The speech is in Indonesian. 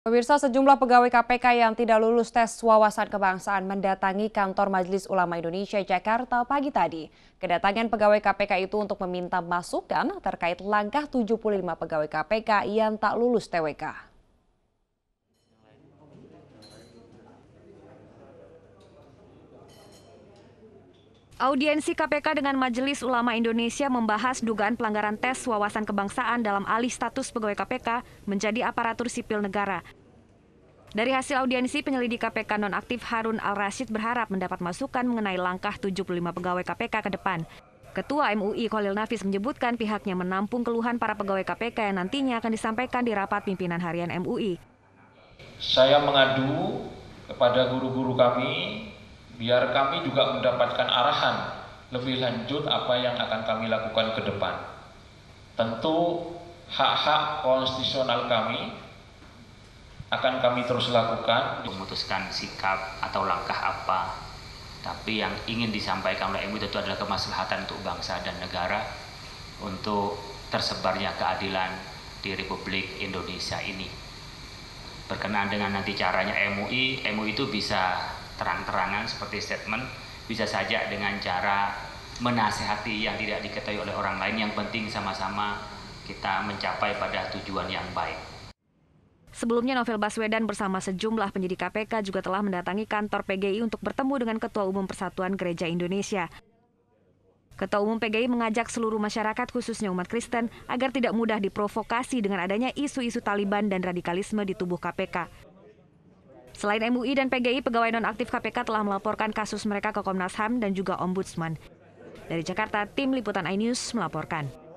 Pemirsa sejumlah pegawai KPK yang tidak lulus tes wawasan kebangsaan mendatangi kantor Majelis Ulama Indonesia Jakarta pagi tadi. Kedatangan pegawai KPK itu untuk meminta masukan terkait langkah 75 pegawai KPK yang tak lulus TWK. Audiensi KPK dengan Majelis Ulama Indonesia membahas dugaan pelanggaran tes wawasan kebangsaan dalam alih status pegawai KPK menjadi aparatur sipil negara. Dari hasil audiensi, penyelidik KPK nonaktif Harun Al-Rashid berharap mendapat masukan mengenai langkah 75 pegawai KPK ke depan. Ketua MUI Khalil Nafis menyebutkan pihaknya menampung keluhan para pegawai KPK yang nantinya akan disampaikan di rapat pimpinan harian MUI. Saya mengadu kepada guru-guru kami biar kami juga mendapatkan arahan lebih lanjut apa yang akan kami lakukan ke depan. Tentu hak-hak konstitusional kami akan kami terus lakukan memutuskan sikap atau langkah apa tapi yang ingin disampaikan oleh MUI tentu adalah kemaslahatan untuk bangsa dan negara untuk tersebarnya keadilan di Republik Indonesia ini berkenaan dengan nanti caranya MUI MUI itu bisa terang-terangan seperti statement bisa saja dengan cara menasehati yang tidak diketahui oleh orang lain yang penting sama-sama kita mencapai pada tujuan yang baik. Sebelumnya Novel Baswedan bersama sejumlah penyidik KPK juga telah mendatangi kantor PGI untuk bertemu dengan Ketua Umum Persatuan Gereja Indonesia. Ketua Umum PGI mengajak seluruh masyarakat khususnya umat Kristen agar tidak mudah diprovokasi dengan adanya isu-isu Taliban dan radikalisme di tubuh KPK. Selain MUI dan PGI, pegawai nonaktif KPK telah melaporkan kasus mereka ke Komnas HAM dan juga Ombudsman. Dari Jakarta, tim Liputan iNews melaporkan.